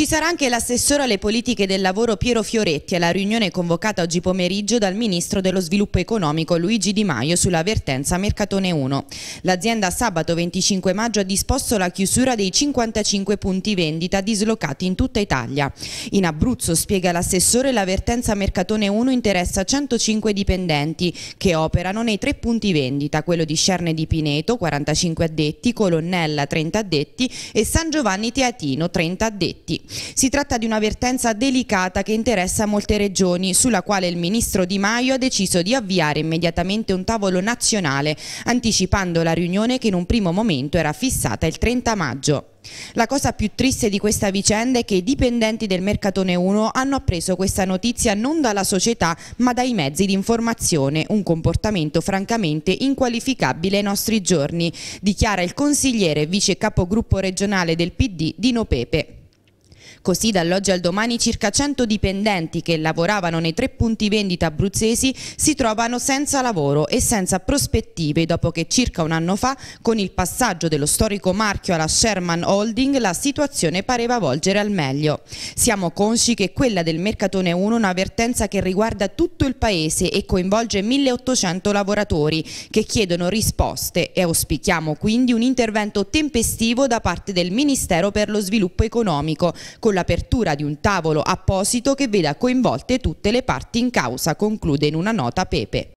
Ci sarà anche l'assessore alle politiche del lavoro Piero Fioretti alla riunione convocata oggi pomeriggio dal Ministro dello Sviluppo Economico Luigi Di Maio sulla vertenza Mercatone 1. L'azienda sabato 25 maggio ha disposto la chiusura dei 55 punti vendita dislocati in tutta Italia. In Abruzzo, spiega l'assessore, la vertenza Mercatone 1 interessa 105 dipendenti che operano nei tre punti vendita, quello di Scerne di Pineto, 45 addetti, Colonnella, 30 addetti e San Giovanni Teatino, 30 addetti. Si tratta di un'avvertenza delicata che interessa molte regioni, sulla quale il ministro Di Maio ha deciso di avviare immediatamente un tavolo nazionale, anticipando la riunione che in un primo momento era fissata il 30 maggio. La cosa più triste di questa vicenda è che i dipendenti del Mercatone 1 hanno appreso questa notizia non dalla società ma dai mezzi di informazione, un comportamento francamente inqualificabile ai nostri giorni, dichiara il consigliere e vice capogruppo regionale del PD Dino Pepe. Così dall'oggi al domani circa 100 dipendenti che lavoravano nei tre punti vendita abruzzesi si trovano senza lavoro e senza prospettive dopo che circa un anno fa con il passaggio dello storico marchio alla Sherman Holding la situazione pareva volgere al meglio. Siamo consci che quella del Mercatone 1 è un'avvertenza che riguarda tutto il paese e coinvolge 1800 lavoratori che chiedono risposte e auspichiamo quindi un intervento tempestivo da parte del Ministero per lo Sviluppo Economico con con l'apertura di un tavolo apposito che veda coinvolte tutte le parti in causa, conclude in una nota Pepe.